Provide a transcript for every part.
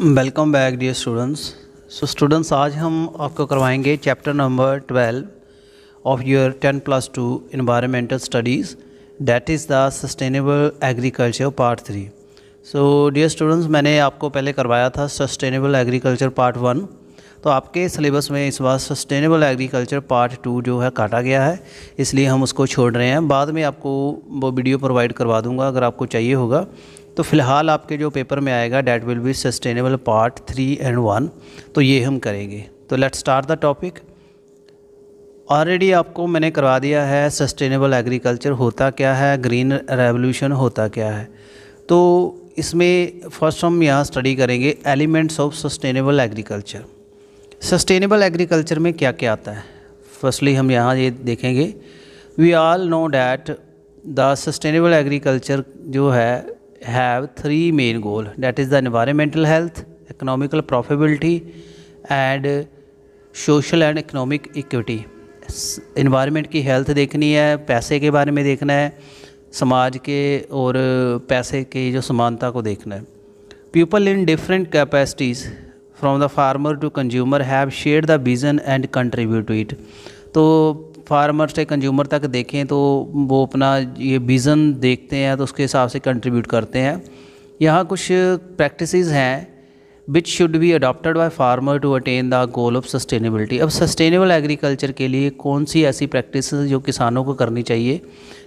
Welcome back dear students so students आज हम आपको करवाएंगे chapter number twelve of your ten plus two environmental studies that is the sustainable agriculture part three so dear students मैंने आपको पहले करवाया था सस्टेनेबल एग्रीकल्चर पार्ट वन तो आपके सिलेबस में इस बार सस्टेनेबल एग्रीकल्चर पार्ट टू जो है काटा गया है इसलिए हम उसको छोड़ रहे हैं बाद में आपको वो वीडियो प्रोवाइड करवा दूंगा अगर आपको चाहिए होगा तो फ़िलहाल आपके जो पेपर में आएगा that will be sustainable part three and one तो ये हम करेंगे तो let start the topic already आपको मैंने करवा दिया है सस्टेनेबल एग्रीकल्चर होता क्या है ग्रीन रेवोल्यूशन होता क्या है तो इसमें फर्स्ट हम यहाँ स्टडी करेंगे elements of sustainable agriculture sustainable agriculture में क्या क्या आता है फर्स्टली हम यहाँ ये देखेंगे we all know that the sustainable agriculture जो है have three main goal that is the environmental health economical profitability and social and economic equity environment की हेल्थ देखनी है पैसे के बारे में देखना है समाज के और पैसे के जो समानता को देखना है people in different capacities from the farmer to consumer have share the vision and contribute to it तो फार्मर से कंज्यूमर तक देखें तो वो अपना ये विज़न देखते हैं तो उसके हिसाब से कंट्रीब्यूट करते हैं यहाँ कुछ प्रैक्टिस हैं which should be adopted by farmer to attain the goal of sustainability अब सस्टेनेबल एग्रीकल्चर के लिए कौन सी ऐसी प्रैक्टिस जो किसानों को करनी चाहिए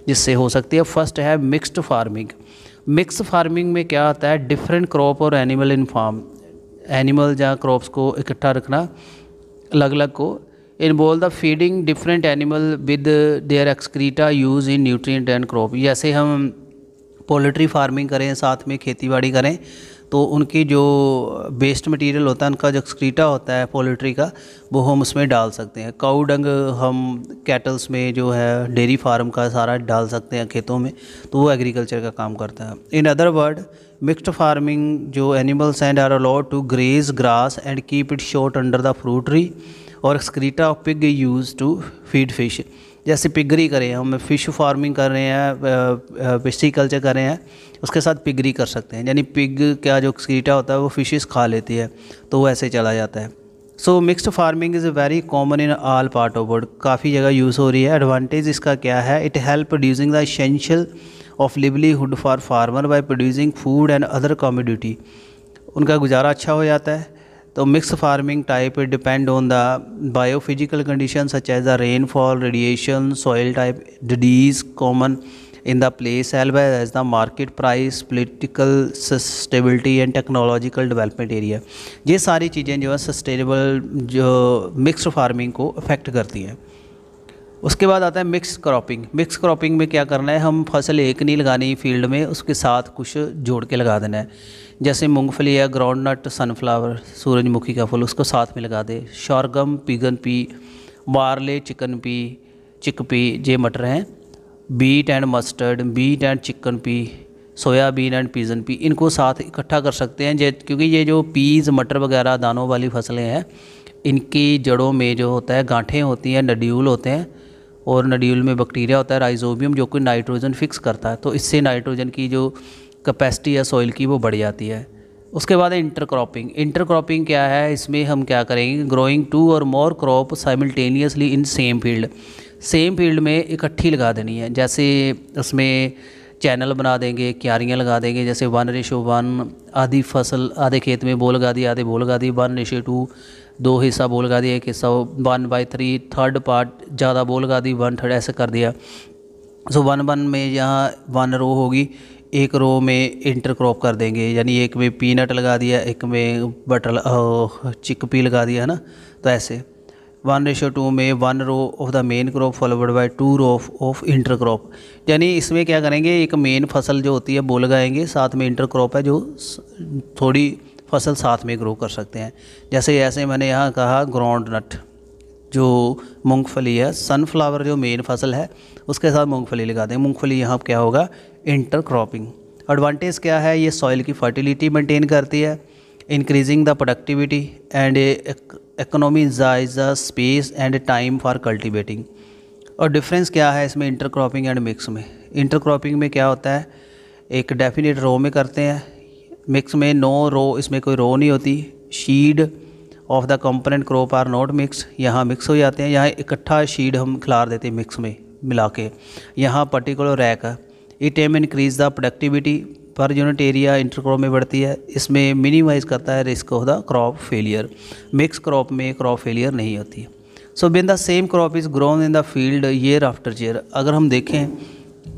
जिससे हो सकती है फर्स्ट है मिक्सड फार्मिंग मिक्स फार्मिंग में क्या आता है डिफरेंट क्रॉप और एनिमल इन फार्म एनिमल या क्रॉप्स को इकट्ठा रखना अलग अलग को involve the feeding different animal with their excreta use in nutrient and crop जैसे हम पोल्ट्री फार्मिंग करें साथ में खेतीबाड़ी करें तो उनकी जो वेस्ट मटेरियल होता है उनका जो एक्सक्रीटा होता है पोल्ट्री का वो हम उसमें डाल सकते हैं काऊ डंग हम कैटल्स में जो है डेयरी फार्म का सारा डाल सकते हैं खेतों में तो वो एग्रीकल्चर का काम करता है in other word mixed farming जो animals and are allowed to graze grass and keep it short under the fruit tree और excreta of pig use to feed fish जैसे पिगरी करें हम फिश फार्मिंग कर रहे हैं पिस्टी कल्चर कर रहे हैं उसके साथ पिगरी कर सकते हैं यानी पिग का जो एक्सक्रीटा होता है वो फिशेस खा लेती है तो वो ऐसे चला जाता है so mixed farming is very common in all part of world काफ़ी जगह यूज़ हो रही है एडवांटेज इसका क्या है it help producing the essential of livelihood for farmer by producing food and other commodity उनका गुजारा अच्छा हो जाता है तो mix farming type depend on the biophysical condition such as the rainfall radiation soil type diseases common in the place always as the market price political stability and technological development area ये सारी चीज़ें जो है sustainable जो mix farming को affect करती हैं उसके बाद आता है मिक्स क्रॉपिंग मिक्स क्रॉपिंग में क्या करना है हम फसल एक नहीं लगानी फील्ड में उसके साथ कुछ जोड़ के लगा देना है जैसे मूंगफली या ग्राउंड नट सनफ्लावर सूरजमुखी का फूल उसको साथ में लगा दे sorghum pigeon pea barley chicken pea chick pea ये मटर हैं wheat and mustard wheat and chicken pea soybean and pigeon pea इनको साथ इकट्ठा कर सकते हैं जे क्योंकि ये जो पीज़ मटर वगैरह दानों वाली फसलें हैं इनकी जड़ों में जो होता है गांठें होती हैं नड्यूल होते हैं और नड्यूल में बैक्टीरिया होता है राइजोबियम जो कि नाइट्रोजन फिक्स करता है तो इससे नाइट्रोजन की जो कैपेसिटी है सॉइल की वो बढ़ जाती है उसके बाद है इंटरक्रॉपिंग इंटरक्रॉपिंग क्या है इसमें हम क्या करेंगे ग्रोइंग टू और more crop simultaneously in same field same field में इकट्ठी लगा देनी है जैसे उसमें चैनल बना देंगे क्यारियाँ लगा देंगे जैसे वन रेशो वन आधी फसल आधे खेत में बोल लगा दी आधे बोल लगा दी वन रेशो टू दो हिस्सा बोल गा दिया एक हिस्सा one by three third part ज़्यादा बोल गा दी वन थर्ड ऐसे कर दिया सो वन वन में यहाँ वन रो होगी एक रो में इंटरक्रॉप कर देंगे यानी एक में पीनट लगा दिया एक में बटर चिकपी लगा दिया है ना तो ऐसे वन रेशो टू में one row of the main crop followed by two row of inter crop यानी इसमें क्या करेंगे एक मेन फसल जो होती है वो लगाएंगे साथ में इंटर क्रॉप है जो थोड़ी फसल साथ में ग्रो कर सकते हैं जैसे ऐसे मैंने यहाँ कहा ग्राउंड नट जो मूंगफली है सनफ्लावर जो मेन फसल है उसके साथ मूंगफली लगाते हैं मूंगफली यहाँ क्या होगा इंटर क्रॉपिंग एडवांटेज क्या है ये सॉइल की फर्टिलिटी मेंटेन करती है increasing the productivity and economize the space and time for cultivating और डिफरेंस क्या है इसमें इंटर क्रॉपिंग एंड मिक्स में इंटर क्रॉपिंग में क्या होता है एक डेफिनेट रो में करते हैं मिक्स में नो रो इसमें कोई रो नहीं होती seed of the component crop are not mix यहाँ मिक्स हो जाते हैं यहाँ इकट्ठा शीड हम खिलार देते हैं मिक्स में मिला के यहाँ पर्टिकुलर रैक है it aim increase the productivity per unit area intercrop में बढ़ती है इसमें मिनिमाइज करता है risk of the crop failure mix crop में क्रॉप फेलियर नहीं होती so when the same crop is grown in the field year after year अगर हम देखें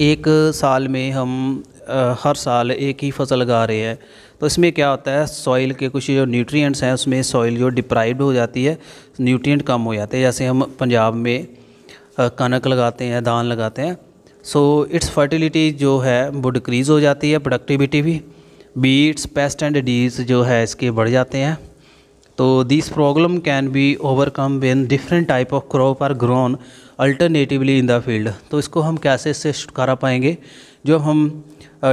एक साल में हम आ, हर साल एक ही फसल लगा रहे हैं तो इसमें क्या होता है सॉइल के कुछ जो न्यूट्रिएंट्स हैं उसमें सॉइल जो डिप्राइव्ड हो जाती है न्यूट्रिएंट कम हो जाते हैं जैसे हम पंजाब में कनक लगाते हैं धान लगाते हैं सो इट्स फर्टिलिटी जो है वो डिक्रीज़ हो जाती है प्रोडक्टिविटी भी बीट्स पेस्ट एंड डीज जो है इसके बढ़ जाते हैं तो this problem can be overcome when different type of crop are grown alternatively in the field तो इसको हम कैसे इससे छुटकारा पाएंगे जो हम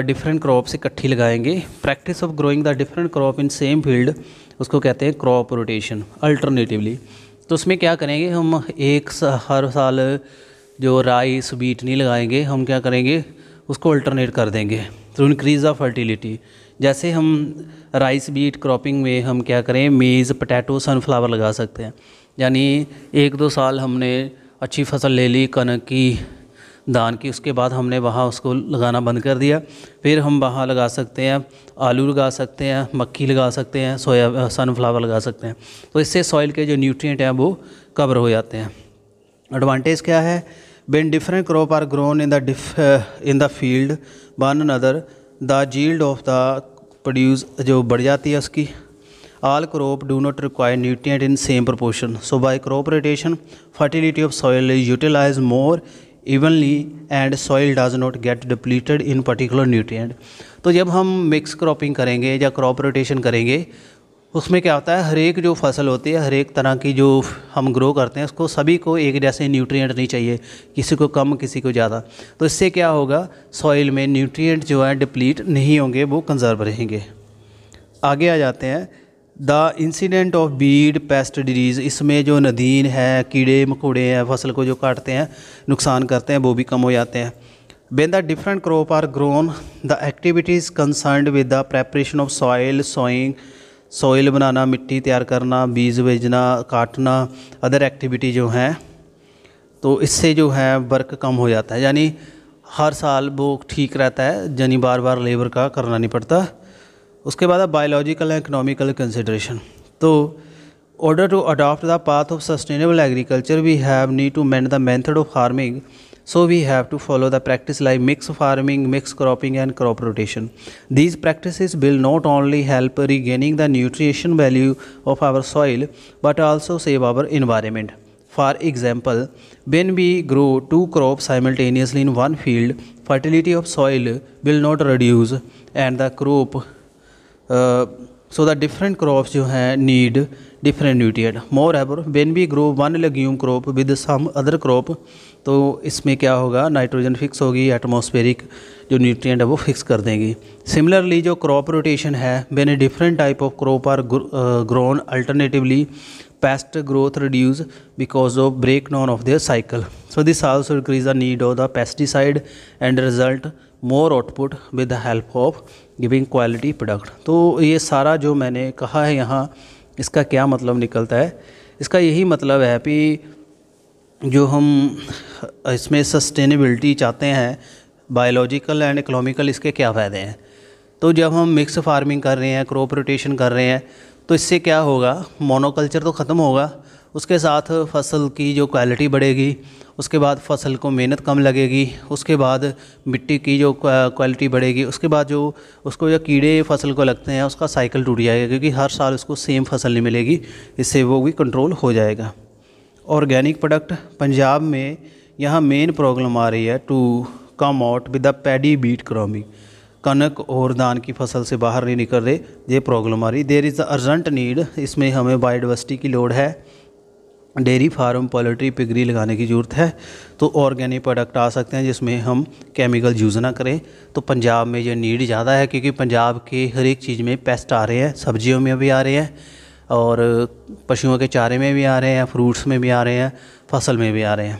डिफरेंट क्रॉप्स इकट्ठी लगाएंगे practice of growing the different crop in same field उसको कहते हैं क्रॉप रोटेशन अल्टरनेटिवली तो उसमें क्या करेंगे हम एक सा, हर साल जो राइस बीट नहीं लगाएंगे हम क्या करेंगे उसको अल्टरनेट कर देंगे तो इंक्रीज़ द फर्टिलिटी जैसे हम राइस बीट क्रॉपिंग में हम क्या करें मेज़ पटैटो सनफ्लावर लगा सकते हैं यानी एक दो साल हमने अच्छी फसल ले ली कनक की धान की उसके बाद हमने वहाँ उसको लगाना बंद कर दिया फिर हम वहाँ लगा सकते हैं आलू लगा सकते हैं मक्की लगा सकते हैं सोया सनफ्लावर लगा सकते हैं तो इससे सॉइल के जो न्यूट्रिएंट हैं वो कवर हो जाते हैं एडवांटेज क्या है when different crop are grown in the in the field one another the yield of the produce जो बढ़ जाती है उसकी all crop do not require nutrient in same proportion so by crop rotation fertility of soil utilize more evenly and soil does not get depleted in particular nutrient तो जब हम mix cropping करेंगे या क्रॉप रोटेशन करेंगे उसमें क्या होता है हर एक जो फसल होती है हर एक तरह की जो हम ग्रो करते हैं उसको सभी को एक जैसे न्यूट्रिएंट नहीं चाहिए किसी को कम किसी को ज़्यादा तो इससे क्या होगा सॉइल में न्यूट्रिएंट जो है डिप्लीट नहीं होंगे वो कंजर्व रहेंगे आगे आ जाते हैं the incident of weed pest disease इसमें जो नदीन है कीड़े मकोड़े हैं फसल को जो काटते हैं नुकसान करते हैं वो भी कम हो जाते हैं when the different crop are grown the activities concern with the preparation of soil sowing soil बनाना मिट्टी तैयार करना बीज भेजना काटना अदर एक्टिविटी जो हैं तो इससे जो है वर्क कम हो जाता है यानी हर साल वो ठीक रहता है यानी बार बार लेबर का करना नहीं पड़ता उसके बाद अब बायोलॉजिकल एंड इकनॉमिकल कंसिड्रेशन तो order to adopt the path of sustainable agriculture we have need to mend the method of farming so we have to follow the practice like mixed farming mixed cropping and crop rotation these practices will not only help regaining the nutrition value of our soil but also save our environment for example when we grow two crops simultaneously in one field fertility of soil will not reduce and the crop so the different crops जो हैं need different nutrient moreover when we grow one legume crop with some other crop तो इसमें क्या होगा nitrogen fix होगी atmospheric जो nutrient है वो फिक्स कर देंगी सिमिलरली जो क्रॉप रोटेशन है when a different type of crop are grown alternatively pest growth reduce because of break down of their cycle so this also increase the need of the pesticide and result more output with the help of giving quality product तो ये सारा जो मैंने कहा है यहाँ इसका क्या मतलब निकलता है इसका यही मतलब है कि जो हम इसमें सस्टेनेबिलिटी चाहते हैं बायोलॉजिकल एंड इकोनॉमिकल इसके क्या फ़ायदे हैं तो जब हम मिक्स फार्मिंग कर रहे हैं क्रॉप रोटेशन कर रहे हैं तो इससे क्या होगा मोनोकल्चर तो ख़त्म होगा उसके साथ फसल की जो क्वालिटी बढ़ेगी उसके बाद फसल को मेहनत कम लगेगी उसके बाद मिट्टी की जो क्वालिटी बढ़ेगी उसके बाद जो उसको जो कीड़े फसल को लगते हैं उसका साइकिल टूट जाएगा क्योंकि हर साल उसको सेम फसल नहीं मिलेगी इससे वो भी कंट्रोल हो जाएगा ऑर्गेनिक प्रोडक्ट पंजाब में यहाँ मेन प्रॉब्लम आ रही है to come out with the paddy wheat cropping कनक और धान की फसल से बाहर नहीं निकल रहे ये प्रॉब्लम आ रही there is the urgent need इसमें हमें बायोडावर्सिटी की लोड है डेयरी फार्म पोल्ट्री पिगरी लगाने की ज़रूरत है तो ऑर्गेनिक प्रोडक्ट आ सकते हैं जिसमें हम केमिकल यूज़ ना करें तो पंजाब में ये नीड ज़्यादा है क्योंकि पंजाब के हर एक चीज़ में पेस्ट आ रहे हैं सब्जियों में भी आ रहे हैं और पशुओं के चारे में भी आ रहे हैं फ्रूट्स में भी आ रहे हैं फसल में भी आ रहे हैं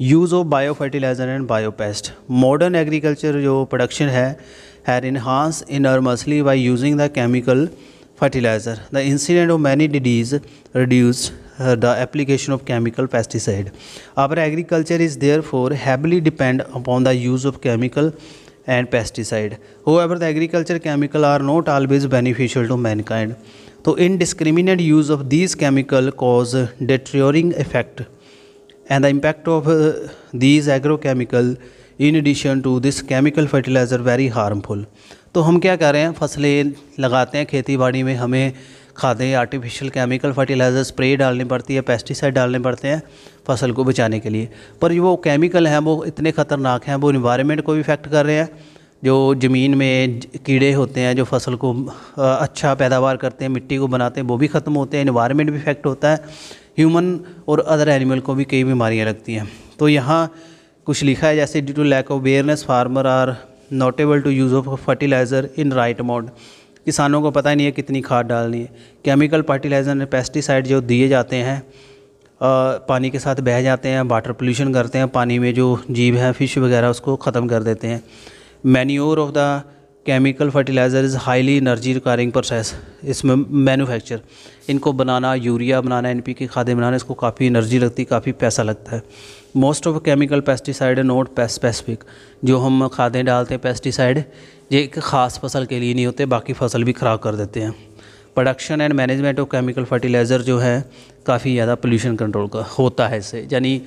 use of bio fertiliser and bio pest modern agriculture जो प्रोडक्शन है has enhance enormously by using the chemical fertiliser the incident of many diseases reduce the application of chemical pesticide our agriculture is therefore heavily depend upon the use of chemical and pesticide however the agriculture chemical are not always beneficial to mankind तो indiscriminate use of these chemical cause डिट्रियोरिंग effect and the impact of these agrochemical in addition to this chemical fertiliser very harmful तो हम क्या कर रहे हैं फसलें लगाते हैं खेती बाड़ी में हमें खादें आर्टिफिशियल केमिकल फर्टिलाइज़र स्प्रे डालनी पड़ती है पेस्टिसाइड डालने पड़ते हैं फसल को बचाने के लिए पर वो केमिकल हैं वो इतने ख़तरनाक हैं वो इन्वायरमेंट को भी इफ़ेक्ट कर रहे हैं जो ज़मीन में कीड़े होते हैं जो फसल को अच्छा पैदावार करते हैं मिट्टी को बनाते हैं वो भी ख़त्म होते हैं इन्वायरमेंट भी इफ़ेक्ट होता है ह्यूमन और अदर एनिमल को भी कई बीमारियाँ लगती हैं तो यहाँ कुछ लिखा है जैसे due to lack of awareness farmer are not able to use of fertiliser in right amount किसानों को पता ही नहीं है कितनी खाद डालनी है केमिकल फर्टिलाइज़र पेस्टिसाइड जो दिए जाते हैं पानी के साथ बह जाते हैं वाटर पोल्यूशन करते हैं पानी में जो जीव हैं फिश वगैरह उसको ख़त्म कर देते हैं manure of the chemical fertiliser is highly energy requiring process इसमें मैन्युफैक्चर इनको बनाना यूरिया बनाना एन पी के खादे बनाना इसको काफ़ी एनर्जी लगती है काफ़ी पैसा लगता है most of chemical pesticide not specific जो हम खादें डालते हैं पेस्टिसाइड ये एक ख़ास फसल के लिए नहीं होते बाकी फसल भी ख़राब कर देते हैं production and management of chemical fertiliser जो है काफ़ी ज़्यादा पोल्यूशन कंट्रोल का होता है इससे यानी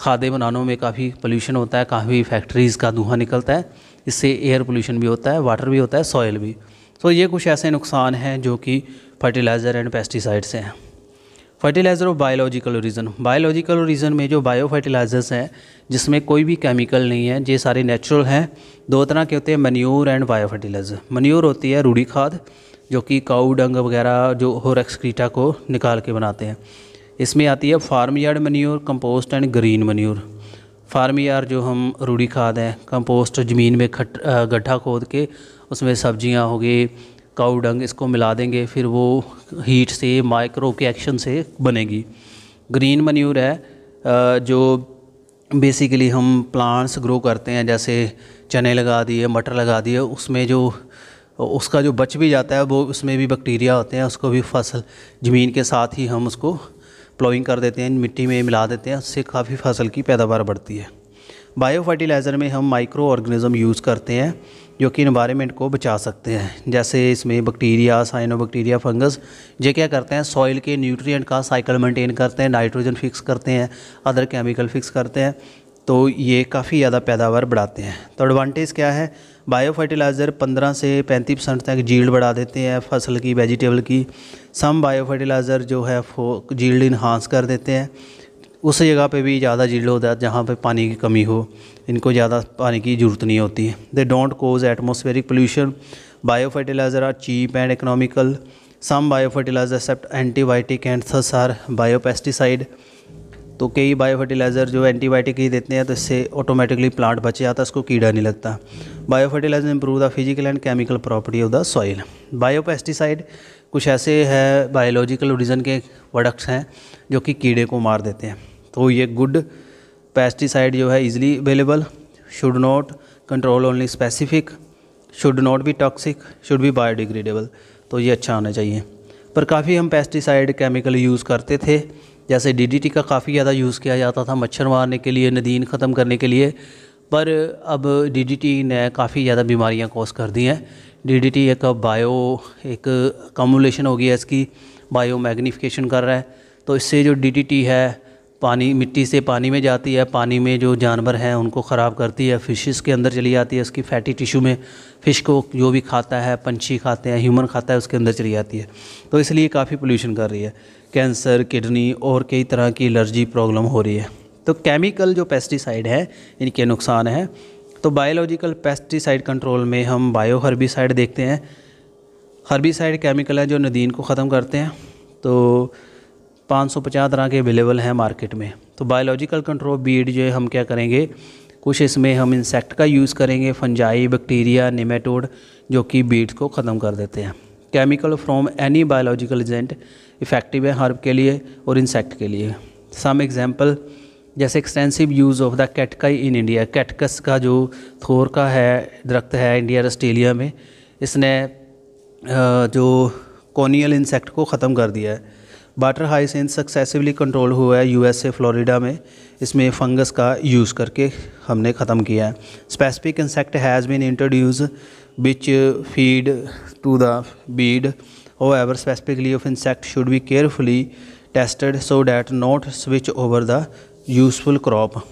खादे बनाने में काफ़ी पोल्यूशन होता है काफ़ी फैक्ट्रीज़ का धुआं निकलता है इससे एयर पोल्यूशन भी होता है वाटर भी होता है सॉयल भी तो so, ये कुछ ऐसे नुकसान हैं जो कि फर्टिलाइज़र एंड पेस्टिसाइड से हैं फर्टिलाइज़र और बायोलॉजिकल रीज़न बायोलॉजिकल रीज़न में जो बायो फर्टिलाइज़र्स हैं जिसमें कोई भी केमिकल नहीं है ये सारे नेचुरल हैं दो तरह के होते हैं manure and bio fertiliser manure होती है रूढ़ी खाद जो कि काऊ डंग वगैरह जो हो रक्सक्रीटा को निकाल के बनाते हैं इसमें आती है farmyard manure compost and green manure farmyard जो हम रूढ़ी खाद हैं कंपोस्ट ज़मीन में खट गड्ढा खोद के उसमें सब्जियां हो गई काऊ डंग इसको मिला देंगे फिर वो हीट से माइक्रो के एक्शन से बनेगी ग्रीन मन्यूर है जो बेसिकली हम प्लांट्स ग्रो करते हैं जैसे चने लगा दिए मटर लगा दिए उसमें जो उसका जो बच भी जाता है वो उसमें भी बैक्टीरिया होते हैं उसको भी फसल ज़मीन के साथ ही हम उसको प्लोइंग कर देते हैं मिट्टी में मिला देते हैं उससे काफ़ी फसल की पैदावार बढ़ती है बायो फर्टिलाइज़र में हम माइक्रो ऑर्गेनिज़म यूज़ करते हैं जो कि इन्वायरमेंट को बचा सकते हैं जैसे इसमें बैक्टीरिया साइनो बैक्टीरिया फंगस ये क्या करते हैं सॉइल के न्यूट्रिएंट का साइकिल मेंटेन करते हैं नाइट्रोजन फिक्स करते हैं अदर केमिकल फिक्स करते हैं तो ये काफ़ी ज़्यादा पैदावार बढ़ाते हैं तो एडवांटेज क्या है बायो फर्टिलाइज़र पंद्रह से पैंतीस परसेंट तक जील्ड बढ़ा देते हैं फसल की वेजिटेबल की सम बायो फर्टिलाइज़र जो है फो जील्ड इन्हांस कर देते हैं उस जगह पे भी ज़्यादा जील्ड होता है जहाँ पे पानी की कमी हो इनको ज़्यादा पानी की ज़रूरत नहीं होती है they don't cause atmospheric pollution bio fertiliser are cheap and economical some bio fertiliser except antibiotic and thus are bio pesticide तो कई बायो फर्टिलाइज़र जो एंटीबायोटिक ही देते हैं तो इससे ऑटोमेटिकली प्लांट बच जाता है उसको कीड़ा नहीं लगता bio fertiliser improve the physical and chemical property of the soil bio pesticide कुछ ऐसे है बायोलॉजिकल रीज़न के प्रोडक्ट्स हैं जो कि कीड़े को मार देते हैं तो ये गुड पेस्टिसाइड जो है easily available should not control only specific should not be toxic should be biodegradable तो ये अच्छा होना चाहिए पर काफ़ी हम पेस्टिसाइड केमिकल यूज़ करते थे जैसे डीडीटी का काफ़ी ज़्यादा यूज़ किया जाता था मच्छर मारने के लिए नदीन ख़त्म करने के लिए पर अब डीडीटी ने काफ़ी ज़्यादा बीमारियां कॉज कर दी हैं डीडीटी एक बायो एक कम्युलेशन हो गया इसकी बायो मैग्निफिकेशन कर रहा है तो इससे जो डीडीटी है पानी मिट्टी से पानी में जाती है पानी में जो जानवर हैं उनको ख़राब करती है फिशेस के अंदर चली जाती है उसकी फैटी टिश्यू में फ़िश को जो भी खाता है पंछी खाते हैं ह्यूमन खाता है उसके अंदर चली जाती है तो इसलिए काफ़ी पोल्यूशन कर रही है कैंसर किडनी और कई तरह की एलर्जी प्रॉब्लम हो रही है तो केमिकल जो पेस्टिसाइड है इनके नुकसान हैं तो बायोलॉजिकल पेस्टिसाइड कंट्रोल में हम बायो हर्बिसाइड देखते हैं हर्बिसाइड केमिकल है जो नदीन को ख़त्म करते हैं तो पाँच सौ पचास तरह के अवेलेबल हैं मार्केट में तो बायोलॉजिकल कंट्रोल बीड जो है हम क्या करेंगे कुछ इसमें हम इंसेक्ट का यूज़ करेंगे फंजाई बैक्टीरिया निमेटोड जो कि बीड्स को ख़त्म कर देते हैं chemical from any biological agent effective है हर्ब के लिए और इंसेक्ट के लिए सम एग्जाम्पल जैसे extensive use of the cacti in India cactus का जो थोर का है दरख्त है इंडिया और ऑस्ट्रेलिया में इसने जो कॉनियल इंसेक्ट को ख़त्म कर दिया है बाटर हाइसेंस सक्सेसिवली कंट्रोल हुआ है यू यूएसए फ्लोरिडा में इसमें फंगस का यूज़ करके हमने ख़त्म किया है specific insect has been introduce which feed to the weed however specifically of insect should be carefully tested so that not switch over the useful crop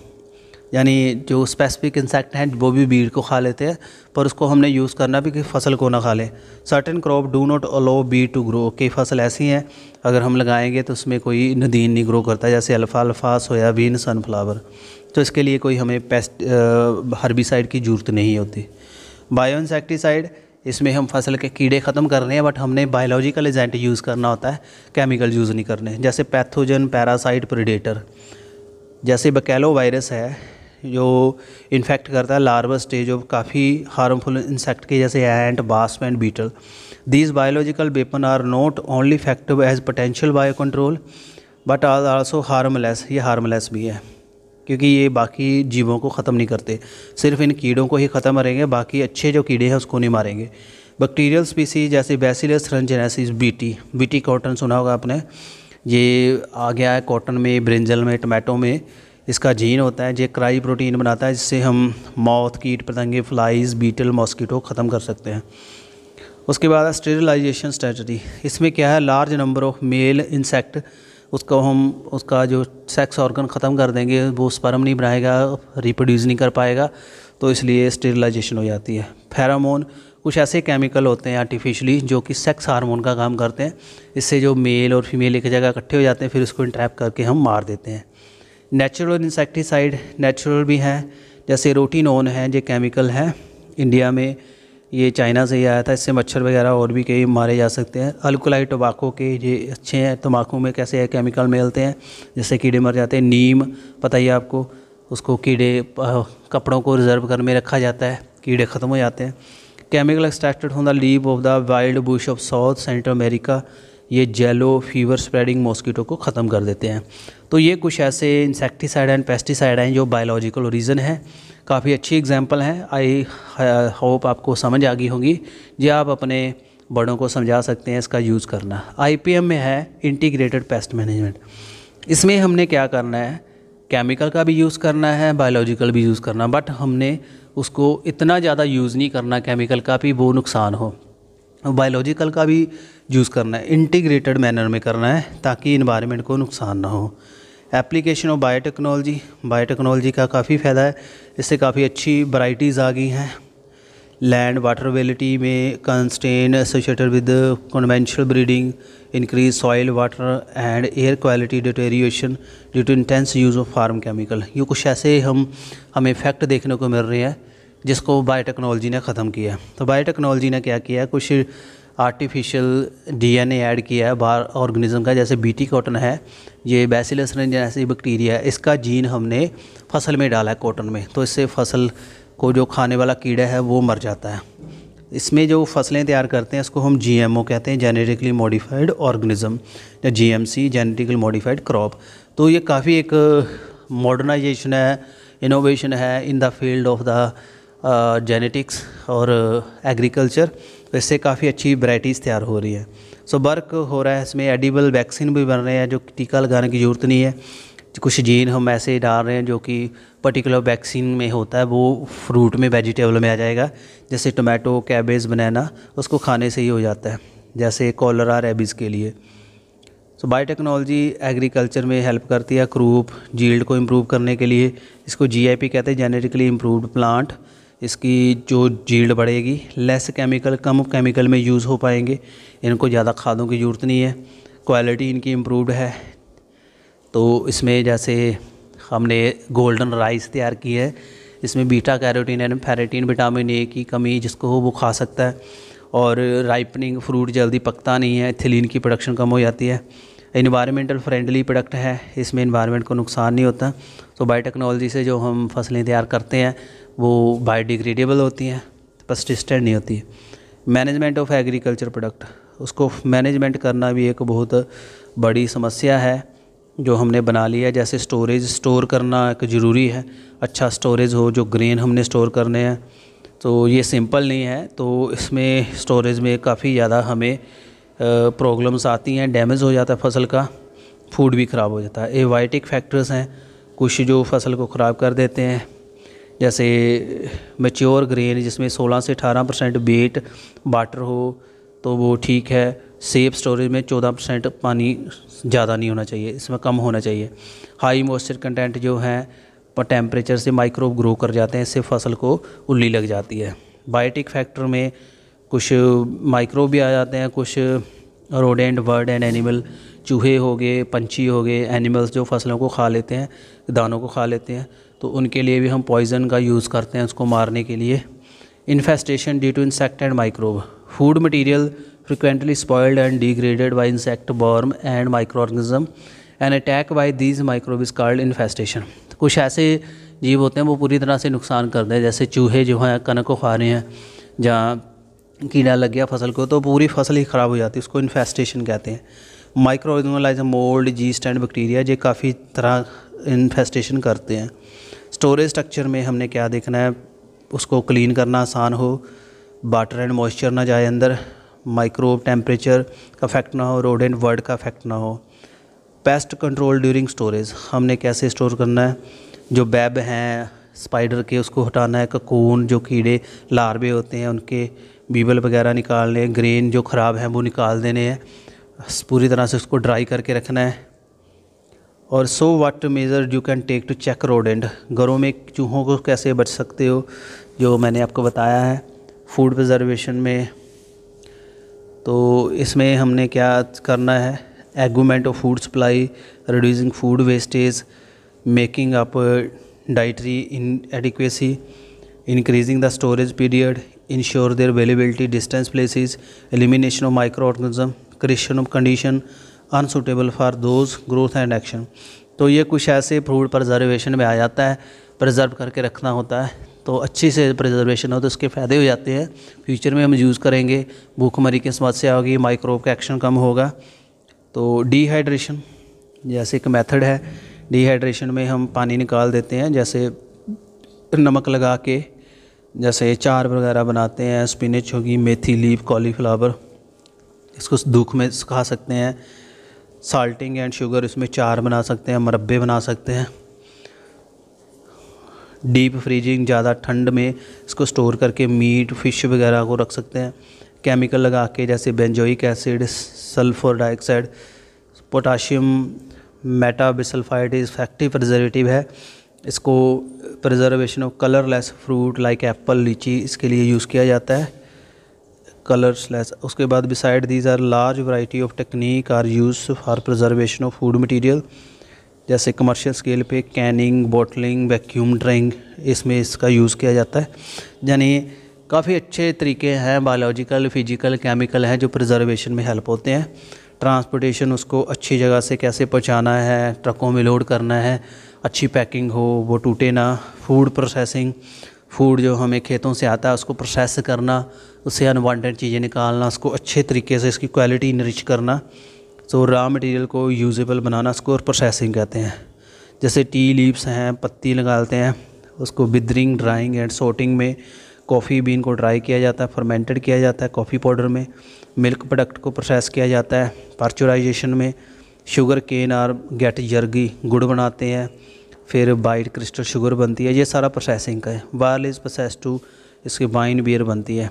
यानी जो स्पेसिफिक इंसेक्ट हैं वो भी बीड को खा लेते हैं पर उसको हमने यूज़ करना भी कि फसल को ना खा लें certain crop do not allow weed to grow कई फसल ऐसी हैं अगर हम लगाएंगे तो उसमें कोई नदीन नहीं ग्रो करता जैसे अल्फा सोयाबीन सनफ्लावर तो इसके लिए कोई हमें पेस्ट हर्बिसाइड की ज़रूरत नहीं होती बायो इंसेक्टिसाइड इसमें हम फसल के कीड़े ख़त्म कर रहे हैं बट हमने बायोलॉजिकल एजेंट यूज़ करना होता है केमिकल यूज़ नहीं करने जैसे पैथोजन पैरासाइट प्रिडेटर जैसे बकैलो वायरस है जो इन्फेक्ट करता है लार्वा स्टेज ऑफ काफ़ी हार्मफुल इंसेक्ट के जैसे ant wasp and beetle these biological weapon are not only effective as potential bio control but are also harmless ये हार्मलेस भी है क्योंकि ये बाकी जीवों को ख़त्म नहीं करते सिर्फ इन कीड़ों को ही ख़त्म करेंगे बाकी अच्छे जो कीड़े हैं उसको नहीं मारेंगे बैक्टीरियल स्पीसीज जैसे bacillus thuringiensis BT BT cotton सुना होगा आपने ये आ गया है कॉटन में ब्रिंजल में टमाटो में इसका जीन होता है जो क्राई प्रोटीन बनाता है जिससे हम मौत कीट पतंगे फ्लाइज बीटल मॉस्किटो ख़त्म कर सकते हैं उसके बाद स्टेरलाइजेशन स्ट्रेटजी इसमें क्या है large number of male insect उसको हम उसका जो सेक्स ऑर्गन ख़त्म कर देंगे वो स्पर्म नहीं बनाएगा रिप्रोड्यूस नहीं कर पाएगा तो इसलिए स्टेरलाइजेशन हो जाती है फेरामोन कुछ ऐसे केमिकल होते हैं आर्टिफिशली जो कि सेक्स हार्मोन का काम करते हैं इससे जो मेल और फीमेल एक जगह इकट्ठे हो जाते हैं फिर उसको इंट्रैप करके हम मार देते हैं नेचुरल इंसेक्टिसाइड नेचुरल भी हैं जैसे रोटीनोन है जो केमिकल है इंडिया में ये चाइना से ही आया था इससे मच्छर वगैरह और भी कई मारे जा सकते हैं अल्कोलाइट टोबाको के ये अच्छे हैं तम्बाकू में कैसे है, केमिकल मिलते हैं जैसे कीड़े मर जाते हैं नीम पता ही आपको उसको कीड़े कपड़ों को रिजर्व कर में रखा जाता है कीड़े ख़त्म हो जाते हैं केमिकल एक्सट्रैक्टेड होंगे the leave of the wild bush of south central America ये जेलो फीवर स्प्रेडिंग मॉस्कीटो को ख़त्म कर देते हैं तो ये कुछ ऐसे इंसेक्टिसाइड एंड पेस्टिसाइड हैं जो बायोलॉजिकल रीज़न है काफ़ी अच्छी एग्जाम्पल हैं आई होप uh, आपको समझ आ गई होगी जो आप अपने बड़ों को समझा सकते हैं इसका यूज़ करना आई में है इंटीग्रेटेड पेस्ट मैनेजमेंट इसमें हमने क्या करना है केमिकल का भी यूज़ करना है बायोलॉजिकल भी यूज़ करना बट हमने उसको इतना ज़्यादा यूज़ नहीं करना केमिकल का भी वो नुकसान हो बायोलॉजिकल का भी यूज़ करना है इंटीग्रेटेड मैनर में करना है ताकि इन्वायरमेंट को नुकसान ना हो एप्लीकेशन ऑफ बायोटेक्नोलॉजी बायोटेक्नोलॉजी का काफ़ी फ़ायदा है इससे काफ़ी अच्छी वराइटीज़ आ गई हैं लैंड वाटर अवेलिटी में constraint associated with conventional breeding increase soil water and air quality deterioration due to intense use of farm chemical ये कुछ ऐसे हम हमें इफेक्ट देखने को मिल रहे हैं जिसको बायोटेक्नोलॉजी ने ख़त्म किया तो बायोटेक्नोलॉजी ने क्या किया कुछ आर्टिफिशियल डीएनए ऐड किया है बाहर ऑर्गेनिज्म का जैसे बीटी कॉटन है ये बैसिलस जैसे बैक्टीरिया है इसका जीन हमने फसल में डाला है कॉटन में तो इससे फसल को जो खाने वाला कीड़ा है वो मर जाता है इसमें जो फसलें तैयार करते हैं इसको हम जीएमओ कहते हैं जेनेटिकली मॉडिफाइड ऑर्गेनिज्म या जीएमसी जेनेटिकली मॉडिफाइड क्रॉप तो ये काफ़ी एक मॉडर्नाइजेशन है इनोवेशन है in the field of the genetics और एग्रीकल्चर इससे काफ़ी अच्छी वैराइटीज़ तैयार हो रही है सो वर्क हो रहा है इसमें एडिबल वैक्सीन भी बन रहे हैं जो टीका लगाने की ज़रूरत नहीं है कुछ जीन हम ऐसे डाल रहे हैं जो कि पर्टिकुलर वैक्सीन में होता है वो फ्रूट में वेजिटेबल में आ जाएगा जैसे टोमेटो कैबेज बनाना उसको खाने से ही हो जाता है जैसे कॉलरा रेबीज़ के लिए सो बायोटेक्नोलॉजी एग्रीकल्चर में हेल्प करती है क्रूप जील्ड को इम्प्रूव करने के लिए इसको जीआईपी कहते हैं जेनेटिकली इम्प्रूव्ड प्लांट इसकी जो जील्ड बढ़ेगी लेस केमिकल कम केमिकल में यूज़ हो पाएंगे इनको ज़्यादा खादों की ज़रूरत नहीं है क्वालिटी इनकी इम्प्रूवड है तो इसमें जैसे हमने गोल्डन राइस तैयार की है इसमें beta carotene and ferritin vitamin A की कमी जिसको हो वो खा सकता है और राइपनिंग फ्रूट जल्दी पकता नहीं है थिलिन की प्रोडक्शन कम हो जाती है इन्वायरमेंटल फ्रेंडली प्रोडक्ट है इसमें इन्वायरमेंट को नुकसान नहीं होता तो बायोटेक्नोलॉजी से जो हम फसलें तैयार करते हैं वो बायोडिग्रेडेबल होती हैं पस्टिस्टेंट नहीं होती मैनेजमेंट ऑफ एग्रीकल्चर प्रोडक्ट उसको मैनेजमेंट करना भी एक बहुत बड़ी समस्या है जो हमने बना लिया है जैसे स्टोरेज स्टोर करना एक ज़रूरी है अच्छा स्टोरेज हो जो ग्रेन हमने स्टोर करने हैं तो ये सिंपल नहीं है तो इसमें स्टोरेज में काफ़ी ज़्यादा हमें प्रॉब्लम्स आती हैं डैमेज हो जाता है फसल का फूड भी ख़राब हो जाता है एवाइटिक फैक्टर्स हैं कुछ जो फसल को ख़राब कर देते हैं जैसे मेच्योर ग्रेन जिसमें 16 से 18 परसेंट वेट वाटर हो तो वो ठीक है सेफ स्टोरेज में 14 परसेंट पानी ज़्यादा नहीं होना चाहिए इसमें कम होना चाहिए हाई मॉइस्चर कंटेंट जो है पर टेम्परेचर से माइक्रोब ग्रो कर जाते हैं इससे फसल को उल्ली लग जाती है बायोटिक फैक्टर में कुछ माइक्रो भी आ जाते हैं कुछ रोडेंट बर्ड एंड एनिमल चूहे हो गए पंछी हो गए एनिमल्स जो फसलों को खा लेते हैं दानों को खा लेते हैं तो उनके लिए भी हम पॉइज़न का यूज़ करते हैं उसको मारने के लिए infestation due to insect and microbe food material frequently spoiled and degraded by insect worm and micro and and attack by these microbe is called infestation कुछ ऐसे जीव होते हैं वो पूरी तरह से नुकसान करते हैं जैसे चूहे जो हैं कनक को खा रहे हैं जहाँ कीड़ा लग गया फसल को तो पूरी फसल ही ख़राब हो जाती है उसको इन्फेस्टेशन कहते हैं micro organisms mould yeast and bacteria ये काफ़ी तरह इन्फेस्टेशन करते हैं स्टोरेज स्ट्रक्चर में हमने क्या देखना है उसको क्लीन करना आसान हो वाटर एंड मॉइस्चर ना जाए अंदर माइक्रोब टेम्परेचर का इफेक्ट ना हो रोड एंड वर्ड का इफेक्ट ना हो पेस्ट कंट्रोल ड्यूरिंग स्टोरेज हमने कैसे स्टोर करना है जो बैब हैं स्पाइडर के उसको हटाना है ककून जो कीड़े लार्वे होते हैं उनके बीबल वगैरह निकालने ग्रेन जो ख़राब हैं वो निकाल देने हैं पूरी तरह से उसको ड्राई करके रखना है और so what measure you can take to check rodent घरों में चूहों को कैसे बच सकते हो जो मैंने आपको बताया है फूड प्रज़र्वेशन में तो इसमें हमने क्या करना है augment of food supply reducing food wastage making up dietary inadequacy increasing the storage period ensure their availability, distance places, elimination of microorganism, creation of condition unsuitable for those growth and action. तो ये कुछ ऐसे Freud preservation में आ जाता है preserve करके रखना होता है तो अच्छी से प्रिजर्वेशन हो तो उसके फ़ायदे हो जाते हैं फ्यूचर में हम यूज़ करेंगे भूखमरी की समस्या होगी माइक्रोब का एक्शन कम होगा तो डिहाइड्रेशन जैसे एक मेथड है डिहाइड्रेशन में हम पानी निकाल देते हैं जैसे नमक लगा के जैसे चार वगैरह बनाते हैं स्पिनच होगी मेथी लीव कॉलीफ्लावर इसको दुख में खा सकते हैं साल्टिंग एंड शुगर इसमें चार बना सकते हैं मरबे बना सकते हैं डीप फ्रीजिंग ज़्यादा ठंड में इसको स्टोर करके मीट फिश वगैरह को रख सकते हैं केमिकल लगा के जैसे benzoic acid sulphur dioxide potassium metabisulphite effective preservative है इसको preservation of colourless fruit like apple litchi इसके लिए यूज़ किया जाता है कलर्स लेस उसके बाद beside these are large variety of technique are use for preservation of food material जैसे कमर्शियल स्केल पे कैनिंग बॉटलिंग वैक्यूम ड्राइंग इसमें इसका यूज़ किया जाता है यानी काफ़ी अच्छे तरीके हैं बायोलॉजिकल फिजिकल केमिकल हैं जो प्रिजर्वेशन में हेल्प होते हैं ट्रांसपोर्टेशन उसको अच्छी जगह से कैसे पहुँचाना है ट्रकों में लोड करना है अच्छी पैकिंग हो वो टूटे ना फूड प्रोसेसिंग फूड जो हमें खेतों से आता है उसको प्रोसेस करना उससे अनवांटेड चीज़ें निकालना उसको अच्छे तरीके से इसकी क्वालिटी इनरिच करना तो रॉ मटेरियल को यूजेबल बनाना उसको और प्रोसेसिंग कहते हैं जैसे टी लीव्स हैं पत्ती लगाते हैं उसको बिदरिंग ड्राइंग एंड सोटिंग में कॉफ़ी बीन को ड्राई किया जाता है फर्मेंटेड किया जाता है कॉफ़ी पाउडर में मिल्क प्रोडक्ट को प्रोसेस किया जाता है पार्चुराइजेशन में शुगर केन और गेट जर्गी गुड़ बनाते हैं फिर वाइट क्रिस्टल शुगर बनती है ये सारा प्रोसेसिंग का है वायरल इज़ प्रोसेस टू इसके वाइन बियर बनती है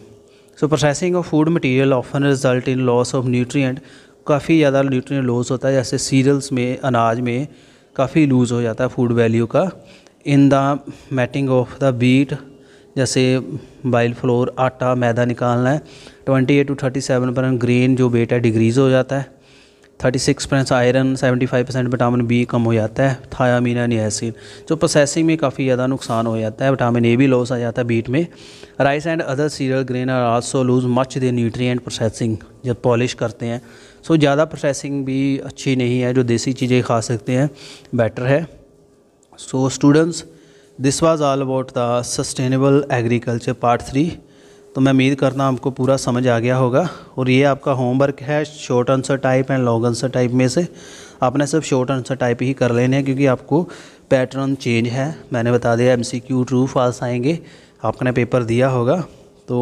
so processing of food material often result in loss of nutrient काफ़ी ज़्यादा न्यूट्रिएंट लॉस होता है जैसे सीरियल्स में अनाज में काफ़ी लूज़ हो जाता है फूड वैल्यू का in the milling of the wheat जैसे बाइल फ्लोर आटा मैदा निकालना है twenty eight to thirty seven percent grain जो वेट है डिक्रीज़ हो जाता है thirty six percent iron seventy five percent vitamin B कम हो जाता है थायामिन एंड एसिड जो प्रोसेसिंग में काफ़ी ज़्यादा नुकसान हो जाता है विटामिन ए भी लॉस आ जाता है बीट में rice and other cereal grain are also lose much their nutrient processing जब पॉलिश करते हैं सो so, ज़्यादा प्रोसेसिंग भी अच्छी नहीं है जो देसी चीज़ें खा सकते हैं बेटर है so students this was all about the sustainable agriculture part three तो मैं उम्मीद करता हूँ आपको पूरा समझ आ गया होगा और ये आपका होमवर्क है short answer type and long answer type में से आपने सब शॉर्ट आंसर टाइप ही कर लेने हैं क्योंकि आपको पैटर्न चेंज है मैंने बता दिया M C Q true false आएंगे आपने पेपर दिया होगा तो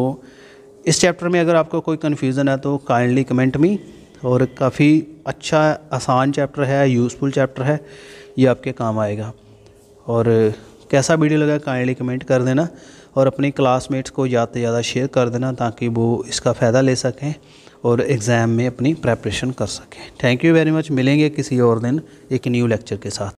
इस चैप्टर में अगर आपको कोई कन्फ्यूज़न है तो काइंडली कमेंट मी और काफ़ी अच्छा आसान चैप्टर है यूज़फुल चैप्टर है ये आपके काम आएगा और कैसा वीडियो लगा काइंडली कमेंट कर देना और अपनी क्लासमेट्स को ज़्यादा से ज़्यादा शेयर कर देना ताकि वो इसका फ़ायदा ले सकें और एग्ज़ाम में अपनी प्रेपरेशन कर सकें थैंक यू वेरी मच मिलेंगे किसी और दिन एक न्यू लेक्चर के साथ